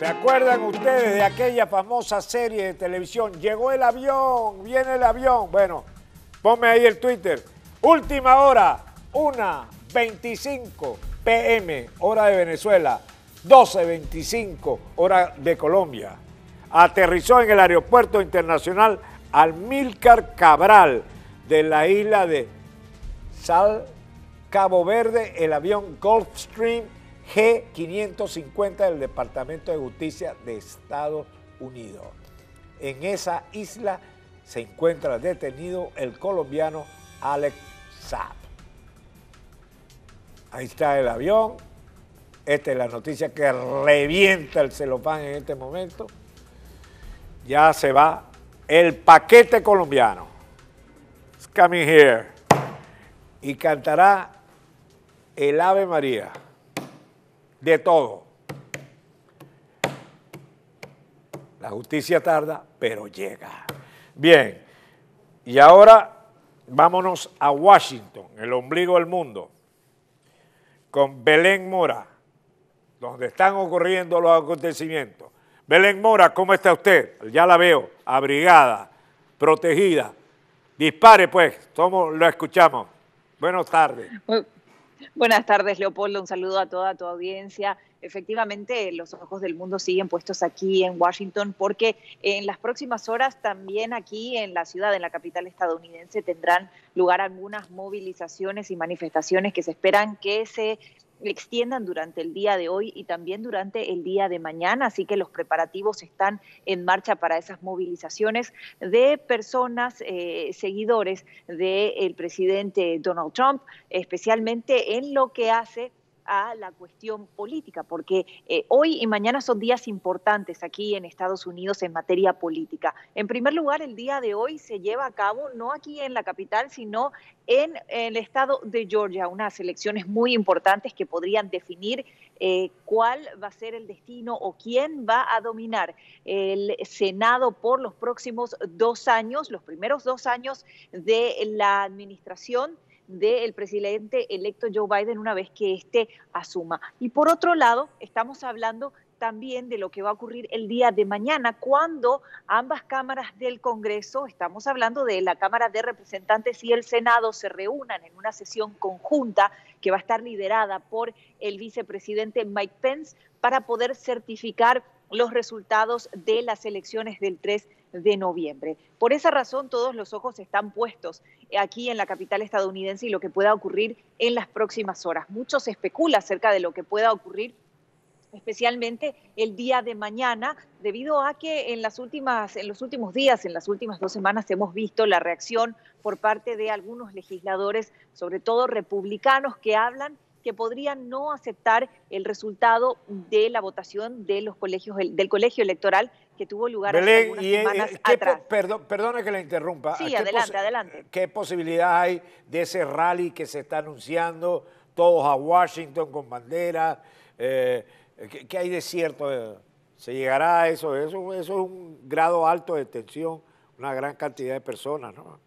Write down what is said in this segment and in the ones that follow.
¿Se acuerdan ustedes de aquella famosa serie de televisión? Llegó el avión, viene el avión. Bueno, ponme ahí el Twitter. Última hora, 1.25 pm, hora de Venezuela, 12.25 hora de Colombia. Aterrizó en el aeropuerto internacional Almílcar Cabral de la isla de Sal Cabo Verde el avión Gulfstream G550 del Departamento de Justicia de Estados Unidos. En esa isla se encuentra detenido el colombiano Alex Saab. Ahí está el avión. Esta es la noticia que revienta el celofán en este momento. Ya se va el paquete colombiano. It's coming here. Y cantará el Ave María de todo. La justicia tarda, pero llega. Bien, y ahora vámonos a Washington, el ombligo del mundo, con Belén Mora, donde están ocurriendo los acontecimientos. Belén Mora, ¿cómo está usted? Ya la veo, abrigada, protegida. Dispare pues, somos, lo escuchamos. Buenas tardes. Pues, Buenas tardes, Leopoldo. Un saludo a toda tu audiencia. Efectivamente, los ojos del mundo siguen puestos aquí en Washington porque en las próximas horas también aquí en la ciudad, en la capital estadounidense, tendrán lugar algunas movilizaciones y manifestaciones que se esperan que se extiendan durante el día de hoy y también durante el día de mañana. Así que los preparativos están en marcha para esas movilizaciones de personas, eh, seguidores del presidente Donald Trump, especialmente en lo que hace a la cuestión política, porque eh, hoy y mañana son días importantes aquí en Estados Unidos en materia política. En primer lugar, el día de hoy se lleva a cabo, no aquí en la capital, sino en el estado de Georgia, unas elecciones muy importantes que podrían definir eh, cuál va a ser el destino o quién va a dominar el Senado por los próximos dos años, los primeros dos años de la administración del presidente electo Joe Biden una vez que éste asuma. Y por otro lado, estamos hablando también de lo que va a ocurrir el día de mañana, cuando ambas cámaras del Congreso, estamos hablando de la Cámara de Representantes y el Senado, se reúnan en una sesión conjunta que va a estar liderada por el vicepresidente Mike Pence para poder certificar los resultados de las elecciones del 3 de de noviembre. Por esa razón, todos los ojos están puestos aquí en la capital estadounidense y lo que pueda ocurrir en las próximas horas. Mucho se especula acerca de lo que pueda ocurrir especialmente el día de mañana, debido a que en, las últimas, en los últimos días, en las últimas dos semanas, hemos visto la reacción por parte de algunos legisladores, sobre todo republicanos, que hablan que podrían no aceptar el resultado de la votación de los colegios, del colegio electoral que tuvo lugar hace y, eh, eh, semanas atrás. perdona que la interrumpa. Sí, adelante, adelante. ¿Qué posibilidad hay de ese rally que se está anunciando? Todos a Washington con bandera. Eh, ¿qué, hay de cierto? ¿Se llegará a eso? eso? es un grado alto de tensión, una gran cantidad de personas, ¿no?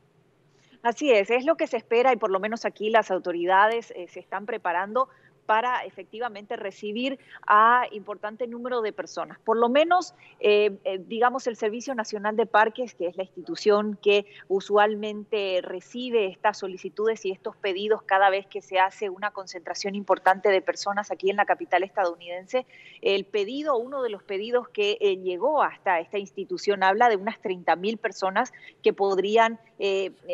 Así es, es lo que se espera y por lo menos aquí las autoridades se están preparando para efectivamente recibir a importante número de personas. Por lo menos, eh, eh, digamos, el Servicio Nacional de Parques, que es la institución que usualmente recibe estas solicitudes y estos pedidos cada vez que se hace una concentración importante de personas aquí en la capital estadounidense, el pedido, uno de los pedidos que eh, llegó hasta esta institución, habla de unas 30.000 personas que podrían,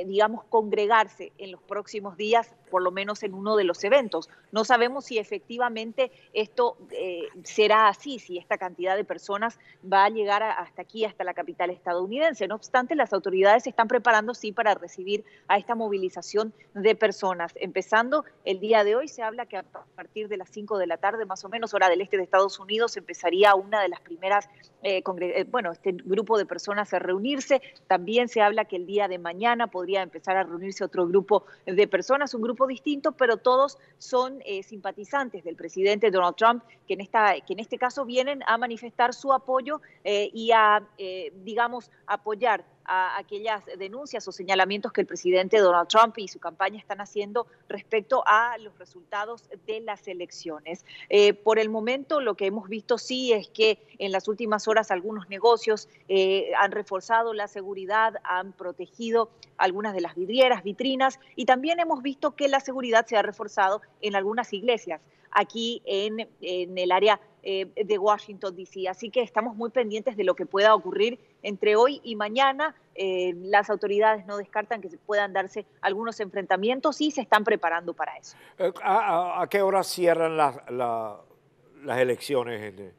digamos, congregarse en los próximos días por lo menos en uno de los eventos. No sabemos si efectivamente esto eh, será así, si esta cantidad de personas va a llegar hasta aquí, hasta la capital estadounidense. No obstante, las autoridades se están preparando, sí, para recibir a esta movilización de personas. Empezando el día de hoy, se habla que a partir de las 5 de la tarde, más o menos, hora del este de Estados Unidos, empezaría una de las primeras, eh, eh, bueno, este grupo de personas a reunirse. También se habla que el día de mañana podría empezar a reunirse otro grupo de personas, un grupo distinto, pero todos son eh, simpatizantes del presidente Donald Trump, que en, esta, que en este caso vienen a manifestar su apoyo eh, y a, eh, digamos, apoyar a aquellas denuncias o señalamientos que el presidente Donald Trump y su campaña están haciendo respecto a los resultados de las elecciones. Eh, por el momento lo que hemos visto sí es que en las últimas horas algunos negocios eh, han reforzado la seguridad, han protegido algunas de las vidrieras, vitrinas y también hemos visto que la seguridad se ha reforzado en algunas iglesias aquí en, el área eh, de Washington, D.C. Así que estamos muy pendientes de lo que pueda ocurrir entre hoy y mañana. Eh, las autoridades no descartan que se puedan darse algunos enfrentamientos y se están preparando para eso. Eh, ¿A, qué hora cierran las elecciones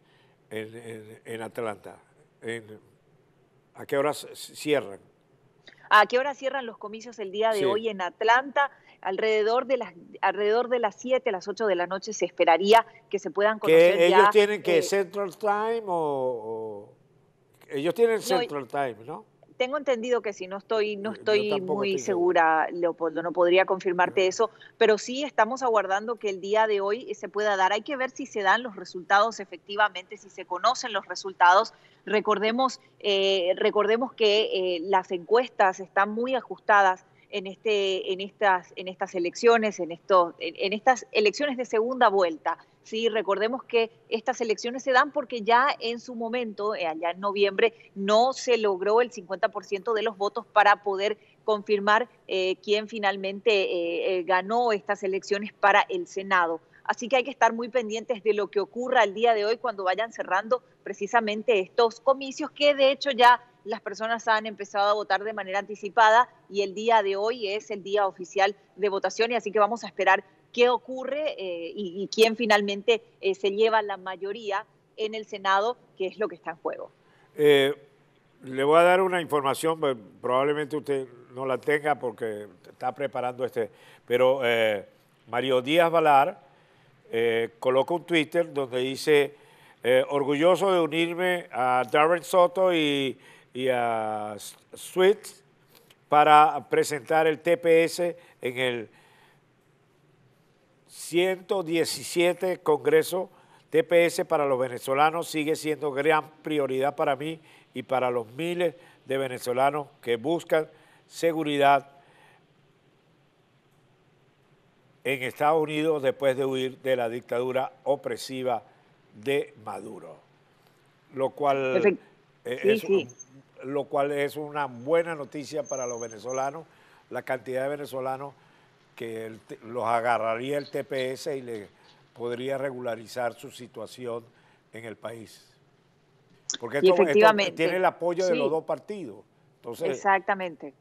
en, Atlanta? ¿A qué hora cierran? ¿A qué hora cierran los comicios el día de hoy en Atlanta? alrededor de las alrededor de las 7, las 8 de la noche se esperaría que se puedan conocer ¿Que ellos tienen que eh, Central Time o... Ellos tienen Central Time, ¿no? Tengo entendido que sí, no estoy, no estoy muy segura, Leopoldo, no podría confirmarte eso, pero sí estamos aguardando que el día de hoy se pueda dar. Hay que ver si se dan los resultados efectivamente, si se conocen los resultados. Recordemos, eh, recordemos que eh, las encuestas están muy ajustadas en, este, en, estas, en estas elecciones, en, estos en, estas elecciones de segunda vuelta. Sí, recordemos que estas elecciones se dan porque ya en su momento, eh, allá en noviembre, no se logró el 50% de los votos para poder confirmar eh, quién finalmente eh, ganó estas elecciones para el Senado. Así que hay que estar muy pendientes de lo que ocurra el día de hoy cuando vayan cerrando precisamente estos comicios que de hecho ya las personas han empezado a votar de manera anticipada y el día de hoy es el día oficial de votación y así que vamos a esperar qué ocurre eh, y, quién finalmente eh, se lleva la mayoría en el Senado, ¿Qué es lo que está en juego. Eh, le voy a dar una información, pues, probablemente usted no la tenga porque está preparando este, pero Mario Díaz Valar coloca un Twitter donde dice, orgulloso de unirme a Darren Soto y, y a Sweet para presentar el TPS en el 117 congresos TPS para los venezolanos sigue siendo gran prioridad para mí y para los miles de venezolanos que buscan seguridad en Estados Unidos después de huir de la dictadura opresiva de Maduro, lo cual, eh, lo cual es una buena noticia para los venezolanos, la cantidad de venezolanos que los agarraría el TPS y le podría regularizar su situación en el país. Porque esto, tiene el apoyo de los dos partidos. exactamente.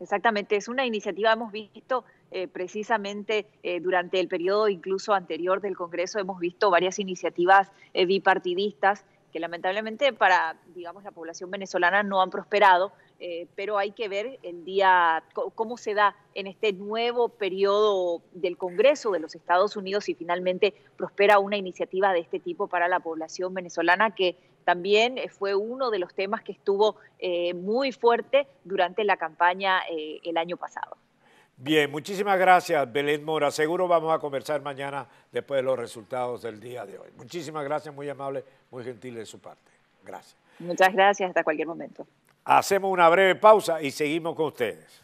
Exactamente, es una iniciativa, hemos visto eh, precisamente eh, durante el periodo incluso anterior del Congreso, hemos visto varias iniciativas eh, bipartidistas que lamentablemente para, digamos, la población venezolana no han prosperado, eh, pero hay que ver el día, cómo se da en este nuevo periodo del Congreso de los Estados Unidos si finalmente prospera una iniciativa de este tipo para la población venezolana que también eh, fue uno de los temas que estuvo eh, muy fuerte durante la campaña el año pasado. Bien, muchísimas gracias Belén Mora. Seguro vamos a conversar mañana después de los resultados del día de hoy. Muchísimas gracias, muy amable, muy gentil de su parte. Gracias. Muchas gracias, hasta cualquier momento. Hacemos una breve pausa y seguimos con ustedes.